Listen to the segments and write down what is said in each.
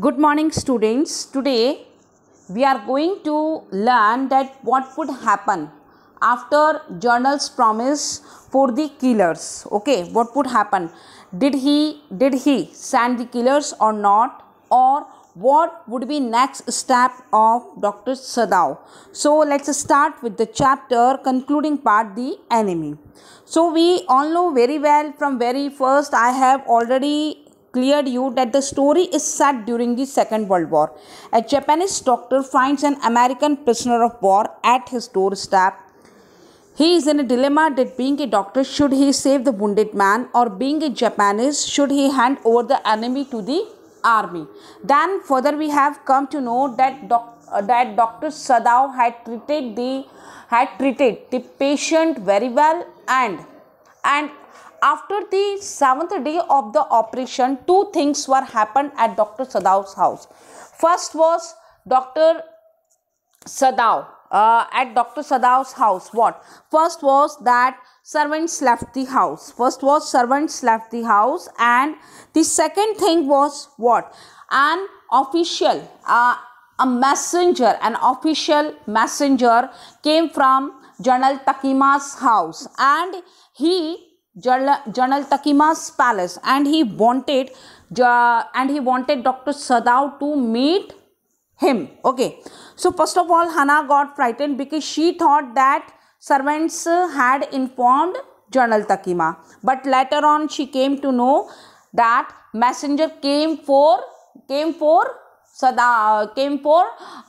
Good morning students. Today we are going to learn that what would happen after journal's promise for the killers. Okay, what would happen? Did he did he send the killers or not? Or what would be next step of Dr. Sadao? So let's start with the chapter concluding part the enemy. So we all know very well from very first I have already cleared you that the story is set during the Second World War. A Japanese doctor finds an American prisoner of war at his doorstep. He is in a dilemma that being a doctor, should he save the wounded man, or being a Japanese, should he hand over the enemy to the army? Then, further, we have come to know that uh, doctor that Dr. Sadao had treated the had treated the patient very well and and after the seventh day of the operation, two things were happened at Dr. Sadao's house. First was Dr. Sadao. Uh, at Dr. Sadao's house, what? First was that servants left the house. First was servants left the house and the second thing was what? An official, uh, a messenger, an official messenger came from General Takima's house and he Takima's palace and he wanted and he wanted Dr. Sadao to meet him. Okay. So first of all Hana got frightened because she thought that servants had informed Takima. But later on she came to know that messenger came for came for so the uh, came for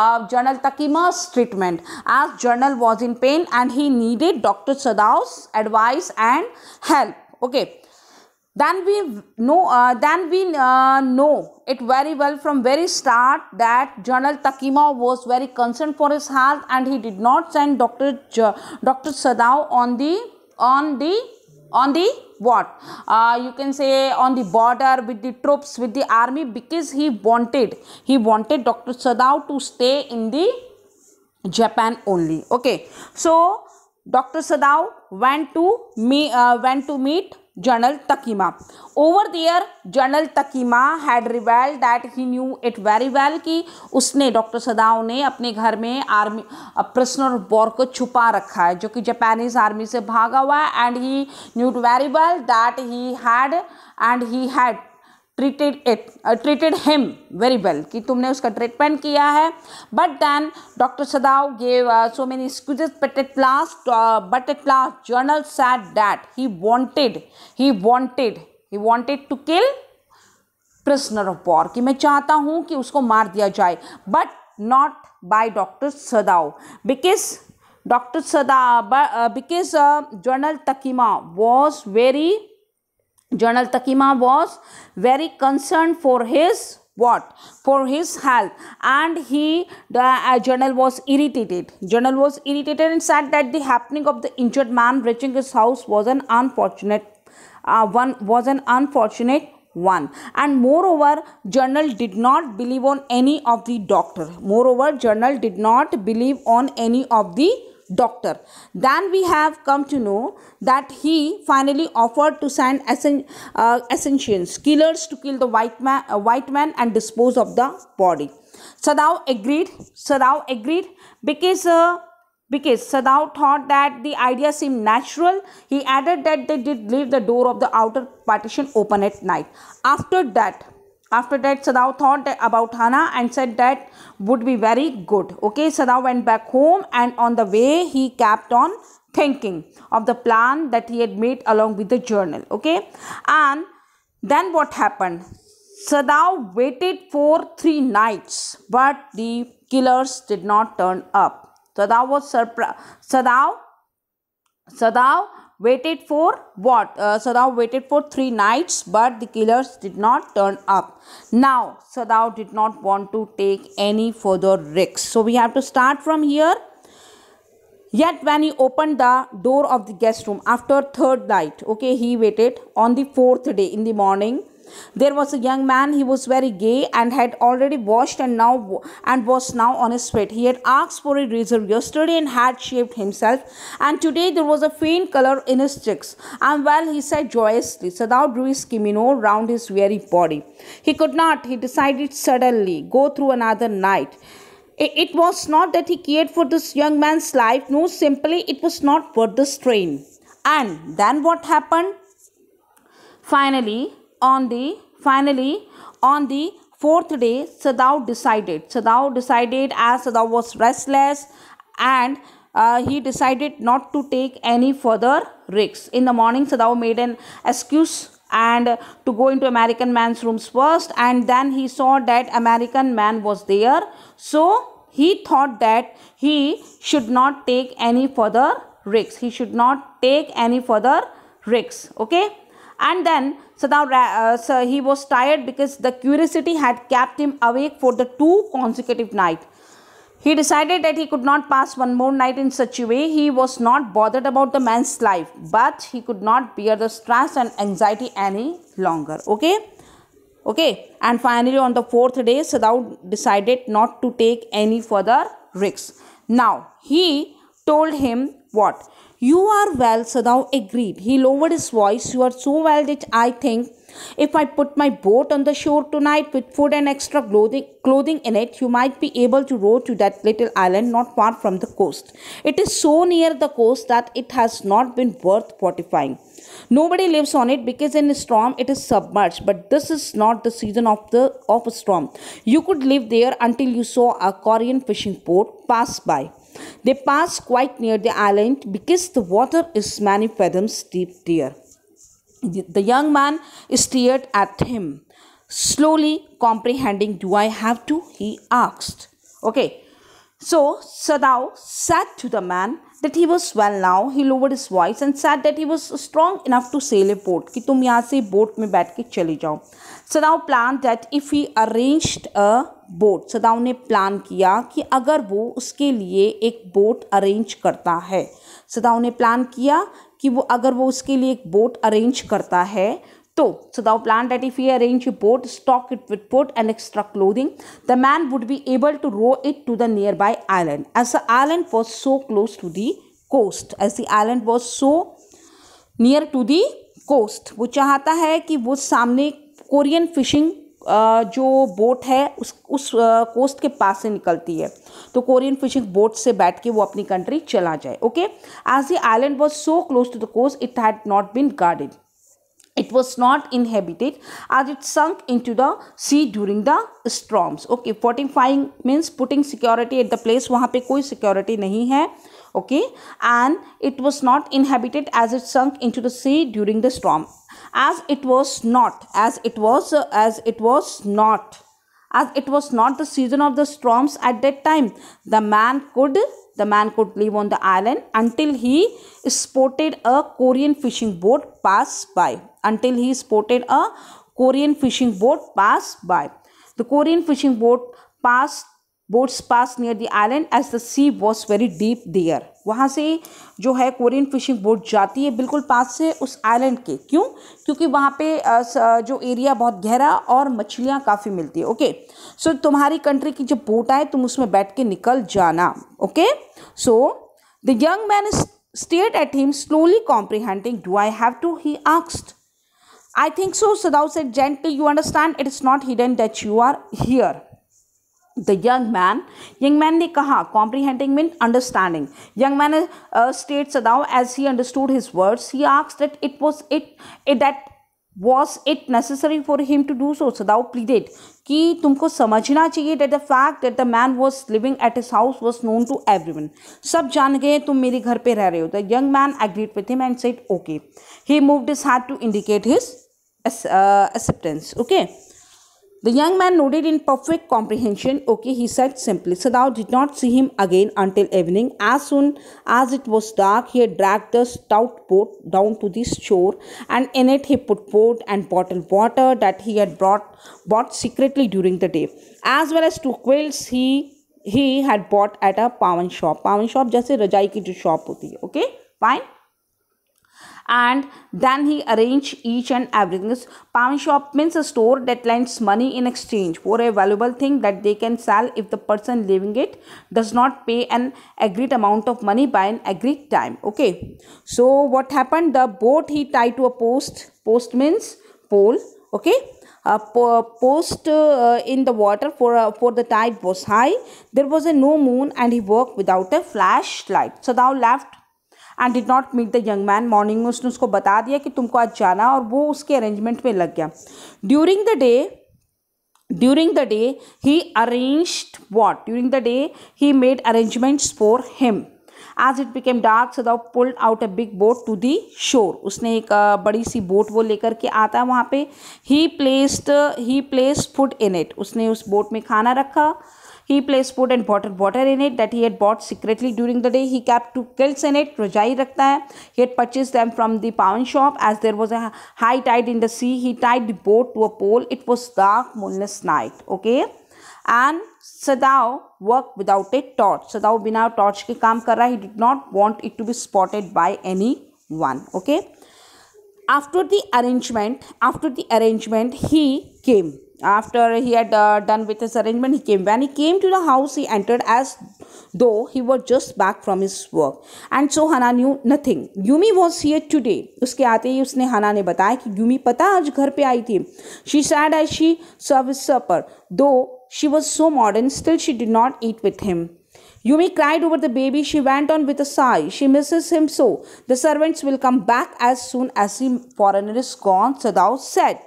uh, General Takima's treatment as General was in pain and he needed Dr. Sadao's advice and help. Okay then we know uh, then we uh, know it very well from very start that General Takima was very concerned for his health and he did not send Dr. J Dr. Sadao on the on the on the what uh, you can say on the border with the troops with the army because he wanted he wanted dr sadao to stay in the japan only okay so dr sadao went to me uh, went to meet general Takima over there general Takima had reveal that he knew it very well कि उसने doctor सदाओ ने अपने घर में army प्रश्नर war को छुपा रखा है जो कि जापानीज आर्मी से भागा हुआ है and he knew it very well that he had and he had treated it treated him very well कि तुमने उसका ट्रीटमेंट किया है but then doctor Sadao gave so many excuses but at last but at last general said that he wanted he wanted he wanted to kill prisoner of war कि मैं चाहता हूँ कि उसको मार दिया जाए but not by doctor सदाव because doctor Sadao because general Takima was very General Takima was very concerned for his what for his health and he the uh, journal was irritated journal was irritated and said that the happening of the injured man reaching his house was an unfortunate uh, one was an unfortunate one and moreover journal did not believe on any of the doctor moreover journal did not believe on any of the doctor. Then we have come to know that he finally offered to send ascensions, uh, killers to kill the white man, uh, white man and dispose of the body. Sadao agreed. Sadao agreed because uh, because Sadao thought that the idea seemed natural. He added that they did leave the door of the outer partition open at night. After that, after that, Sadao thought about Hana and said that would be very good. Okay, Sadao went back home and on the way he kept on thinking of the plan that he had made along with the journal. Okay, and then what happened? Sadao waited for three nights, but the killers did not turn up. Sadao was surprised. Sadao, Sadao waited for what? Uh, Sadao waited for three nights but the killers did not turn up. Now Sadao did not want to take any further risks. So we have to start from here. Yet when he opened the door of the guest room after third night, okay, he waited on the fourth day in the morning there was a young man, he was very gay and had already washed and now and was now on his feet. He had asked for a razor yesterday and had shaved himself, and today there was a faint color in his cheeks. And well, he said joyously, Sadao drew his kimono round his weary body. He could not, he decided suddenly, go through another night. It was not that he cared for this young man's life, no, simply it was not worth the strain. And then what happened? Finally, on the finally on the fourth day Sadao decided. Sadao decided as Sadao was restless and uh, he decided not to take any further risks. In the morning Sadao made an excuse and to go into American man's rooms first and then he saw that American man was there. So he thought that he should not take any further risks. He should not take any further risks. Okay and then so now uh, so he was tired because the curiosity had kept him awake for the two consecutive nights he decided that he could not pass one more night in such a way. He was not bothered about the man's life, but he could not bear the stress and anxiety any longer. Okay? Okay. And finally, on the fourth day, Sadao decided not to take any further risks. Now, he told him what? You are well, Sadao agreed. He lowered his voice. You are so well that I think if I put my boat on the shore tonight with food and extra clothing, clothing in it, you might be able to row to that little island not far from the coast. It is so near the coast that it has not been worth fortifying. Nobody lives on it because in a storm it is submerged, but this is not the season of the of a storm. You could live there until you saw a Korean fishing boat pass by. They pass quite near the island because the water is many fathoms deep there. The young man stared at him, slowly comprehending, Do I have to? he asked. Okay. So Sadao said to the man that he was well now. He lowered his voice and said that he was strong enough to sail a boat. कि तुम यहाँ से boat में बैठ के चले जाओ Sadao plan plan if if arrange a boat सदाओं ने प्लान किया कि अगर वो उसके लिए एक बोट अरेंज करता है सदाओ ने प्लान किया कि वो अगर वो उसके लिए एक बोट अरेंज करता है तो Sadao plan that if he arrange boat stock it with boat and extra clothing the man would be able to row it to the nearby island as the island was so close to the coast as the island was so near to the coast वो चाहता है कि वो सामने Korean fishing जो boat है उस उस कोस्ट के पास से निकलती है तो कोरियन फिशिंग बोट से बैठ के वो अपनी कंट्री चला जाए okay as the island was so close to the coast it had not been guarded it was not inhabited as it sank into the sea during the storms okay fortifying means putting security at the place वहाँ पर कोई security नहीं है okay and it was not inhabited as it sank into the sea during the storm as it was not as it was uh, as it was not as it was not the season of the storms at that time the man could the man could live on the island until he spotted a korean fishing boat pass by until he spotted a korean fishing boat pass by the korean fishing boat passed boats pass near the island as the sea was very deep there वहाँ से जो है Korean fishing boat जाती है बिल्कुल पास से उस island के क्यों क्योंकि वहाँ पे जो एरिया बहुत गहरा और मछलियाँ काफ़ी मिलती है ओके सो so, तुम्हारी कंट्री की जब बोट आए तुम उसमें बैठ के निकल जाना okay so the young man stared at him slowly comprehending do I have to he आक्स्ट I think so Sadao said gently you understand it is not hidden that you are here the young man young man ने कहा comprehending mean understanding young man stared Sadao as he understood his words he आक्स that it was it it it was it necessary for him to do so Sadao pleaded कि तुमको समझना चाहिए that the fact that the man was living at his house was known to everyone सब जान गए तुम मेरे घर पर रह रहे हो the young man agreed with him and said okay he moved this had to indicate his acceptance okay The young man nodded in perfect comprehension. Okay, he said simply. Sadao did not see him again until evening. As soon as it was dark, he dragged the stout boat down to the shore, and in it he put port and bottled water that he had brought bought secretly during the day, as well as two quills he he had bought at a pawn shop. Pawn shop जैसे रजाई की जो shop होती है. Okay, fine and then he arranged each and everything. Pawn shop means a store that lends money in exchange for a valuable thing that they can sell if the person leaving it does not pay an agreed amount of money by an agreed time. Okay. So what happened? The boat he tied to a post. Post means pole. Okay. A post uh, in the water for uh, for the tide was high. There was a no moon and he worked without a flashlight. So thou left and did not meet the young man morning में उसने उसको बता दिया कि तुमको आज जाना और वो उसके अरेंजमेंट में लग गया during the day during the day he arranged what during the day he made arrangements for him as it became dark Sadao pulled out a big boat to the shore उसने एक बड़ी सी boat वो लेकर के आता है वहाँ पे he placed he place food in it उसने उस बोट में खाना रखा He placed food and bottled water in it that he had bought secretly during the day. He kept two kilts in it, Rajai रखता He had purchased them from the pawn shop as there was a high tide in the sea. He tied the boat to a pole. It was dark, moonless night. Okay. And Sadao worked without a torch. Sadao बिना torch ke काम कर He did not want it to be spotted by anyone. Okay. After the arrangement, after the arrangement, he came after he had uh, done with his arrangement he came when he came to the house he entered as though he were just back from his work and so hana knew nothing yumi was here today uske aate hi usne hana ne bataya ki yumi pata aaj ghar pe aayi thi she said as she served supper though she was so modern still she did not eat with him Yumi cried over the baby. She went on with a sigh. She misses him so. The servants will come back as soon as the foreigner is gone, Sadao said.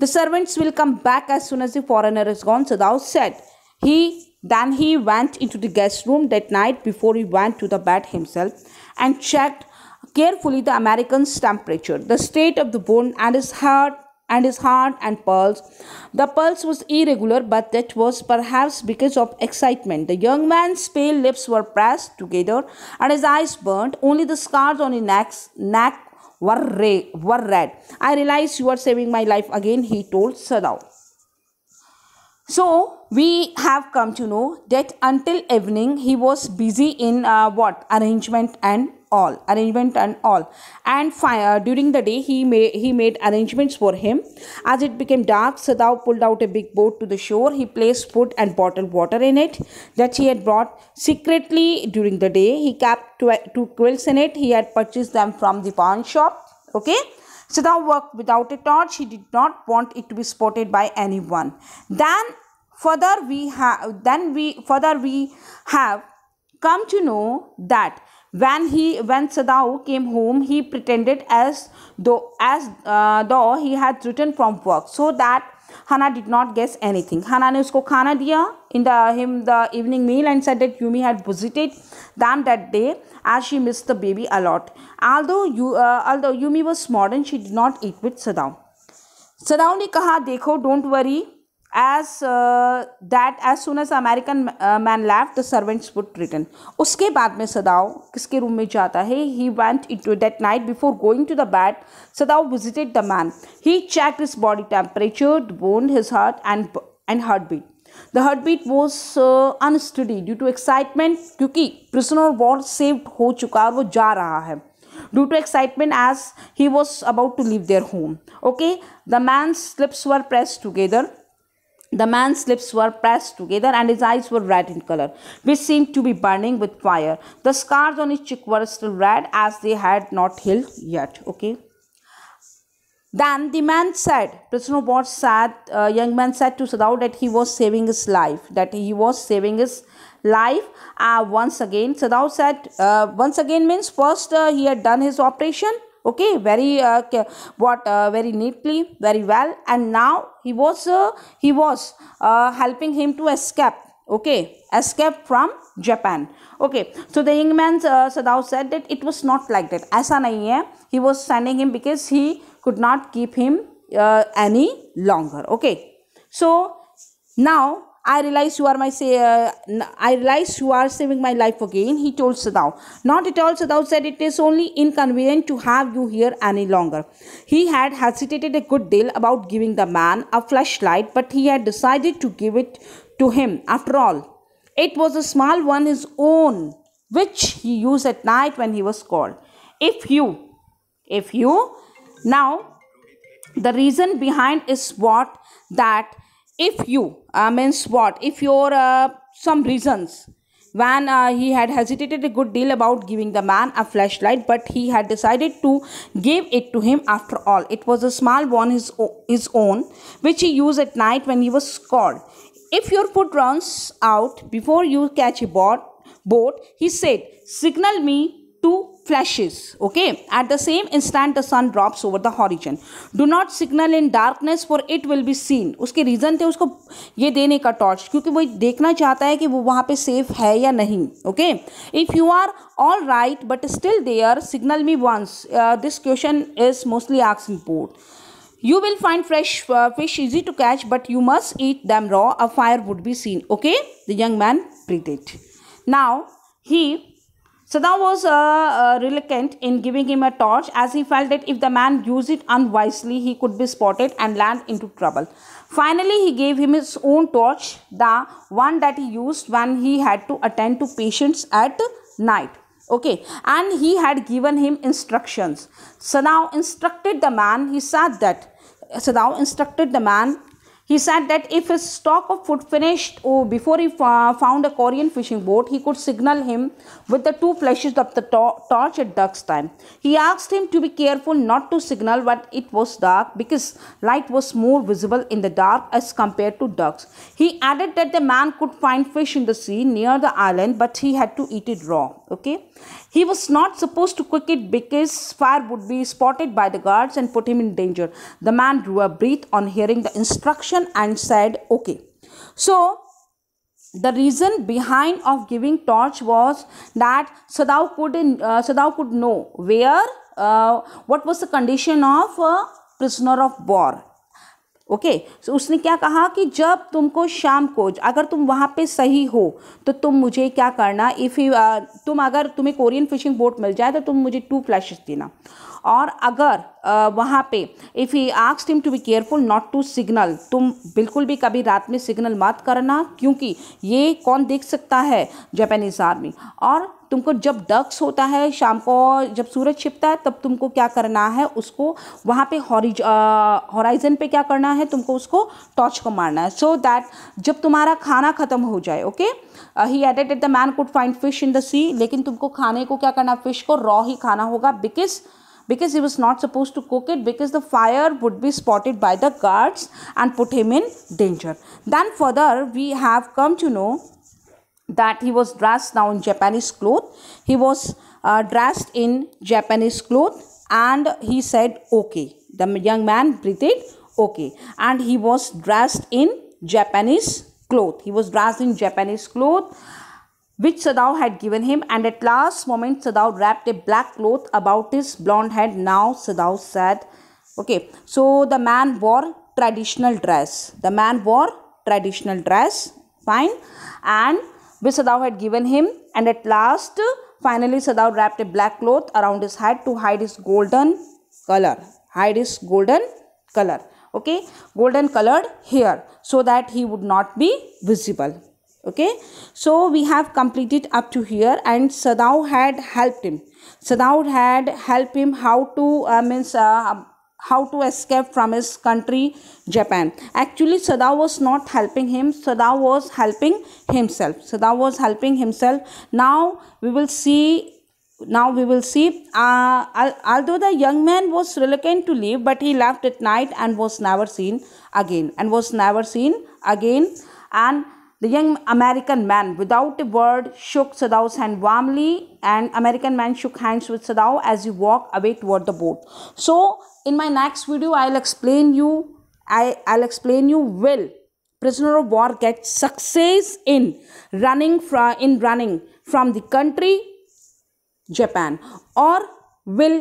The servants will come back as soon as the foreigner is gone. So said, He then he went into the guest room that night before he went to the bed himself and checked carefully the American's temperature, the state of the bone and his heart and his heart and pulse. The pulse was irregular, but that was perhaps because of excitement. The young man's pale lips were pressed together and his eyes burned. Only the scars on his neck, neck were, ra- I realize you are saving my life again, he told Sadao. So we have come to know that until evening he was busy in uh, what arrangement and all arrangement and all and uh, during the day he made he made arrangements for him as it became dark sadao pulled out a big boat to the shore he placed food and bottled water in it that he had brought secretly during the day he kept tw two quills in it he had purchased them from the pawn shop okay sadao worked without a torch he did not want it to be spotted by anyone then further we have then we further we have come to know that when he when sadao came home he pretended as though as uh, though he had returned from work so that hana did not guess anything hana ne usko khana diya in the him the evening meal and said that yumi had visited them that day as she missed the baby a lot although you uh, although yumi was smart and she did not eat with sadao sadao ne kaha dekho don't worry as uh, that as soon as American uh, man left the servants would return उसके बाद में सदाओ किसके room में जाता है he went into that night before going to the bed Sadao visited the man he checked his body temperature the bone his heart and and heartbeat the heartbeat was uh, unsteady due to excitement क्योंकि prisoner war saved हो चुका और वो जा रहा है due to excitement as he was about to leave their home okay the man's lips were pressed together The man's lips were pressed together and his eyes were red in color, which seemed to be burning with fire. The scars on his cheek were still red as they had not healed yet. Okay. Then the man said, prisoner what said, uh, young man said to Sadao that he was saving his life, that he was saving his life uh, once again. Sadao said, uh, once again means first uh, he had done his operation okay very uh, what uh, very neatly very well and now he was uh, he was uh helping him to escape okay escape from japan okay so the young man uh, sadao said that it was not like that aisa nahi hai he was sending him because he could not keep him uh any longer okay so now I realize you are my say uh, I realize you are saving my life again, he told Sadao. Not at all, Sadao said it is only inconvenient to have you here any longer. He had hesitated a good deal about giving the man a flashlight, but he had decided to give it to him. After all, it was a small one his own, which he used at night when he was called. If you, if you, now the reason behind is what that if you uh, means what if your uh, some reasons when uh, he had hesitated a good deal about giving the man a flashlight but he had decided to give it to him after all it was a small one his, his own which he used at night when he was scared if your foot runs out before you catch a boat boat he said signal me two flashes okay at the same instant the sun drops over the horizon do not signal in darkness for it will be seen uske reason the usko ye dene ka torch kyunki wo dekhna chahta hai ki wo wahan pe safe hai ya nahi okay if you are all right but still there signal me once uh, this question is mostly asked in port you will find fresh uh, fish easy to catch but you must eat them raw a fire would be seen okay the young man predicted now he Saddam was uh, uh, reluctant in giving him a torch as he felt that if the man used it unwisely, he could be spotted and land into trouble. Finally, he gave him his own torch, the one that he used when he had to attend to patients at night. Okay, and he had given him instructions. Saddam instructed the man, he said that. Saddam instructed the man he said that if his stock of food finished oh, before he found a Korean fishing boat, he could signal him with the two flashes of the to torch at dusk time. He asked him to be careful not to signal when it was dark because light was more visible in the dark as compared to ducks. He added that the man could find fish in the sea near the island but he had to eat it raw okay he was not supposed to quick it because fire would be spotted by the guards and put him in danger the man drew a breath on hearing the instruction and said okay so the reason behind of giving torch was that sadao could uh, sadao could know where uh, what was the condition of a prisoner of war okay okay, so उसने क्या कहा कि जब तुमको शाम को अगर तुम वहाँ पे सही हो तो तुम मुझे क्या करना इफ़ यू uh, तुम अगर तुम्हें कोरियन फिशिंग बोट मिल जाए तो तुम मुझे टू फ्लैशेस देना और अगर uh, वहाँ पे इफ़ यू आक्स him to be careful not to signal तुम बिल्कुल भी कभी रात में सिग्नल मत करना क्योंकि ये कौन देख सकता है जापानीज आर्मी और तुमको जब डक्स होता है शाम को जब सूरज छिपता है तब तुमको क्या करना है उसको वहाँ पे हॉराइजन पे क्या करना है तुमको उसको टॉर्च को मारना है सो so दैट जब तुम्हारा खाना ख़त्म हो जाए okay he added that the man could find fish in the sea लेकिन तुमको खाने को क्या करना फिश को रॉ ही खाना होगा because because he was not suppose to cook it because the fire would be spotted by the guards and put him in danger Then further we have come to know that he was dressed now in Japanese clothes, He was uh, dressed in Japanese clothes, and he said okay. The young man breathed okay. And he was dressed in Japanese clothes. He was dressed in Japanese clothes, which Sadao had given him and at last moment Sadao wrapped a black cloth about his blonde head. Now Sadao said okay. So the man wore traditional dress. The man wore traditional dress fine and which Sadao had given him and at last finally Sadao wrapped a black cloth around his head to hide his golden color hide his golden color okay golden colored hair so that he would not be visible okay so we have completed up to here and Sadao had helped him Sadao had helped him how to uh, means uh, how to escape from his country Japan. Actually Sadao was not helping him, Sadao was helping himself. Sadao was helping himself. Now we will see now we will see uh, although the young man was reluctant to leave but he left at night and was never seen again and was never seen again and the young American man, without a word, shook Sadao's hand warmly and American man shook hands with Sadao as he walked away toward the boat. So, in my next video i'll explain you I, i'll explain you well prisoner of war gets success in running from in running from the country japan or will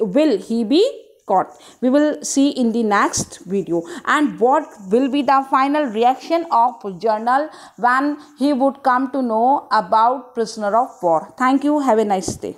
will he be caught we will see in the next video and what will be the final reaction of journal when he would come to know about prisoner of war thank you have a nice day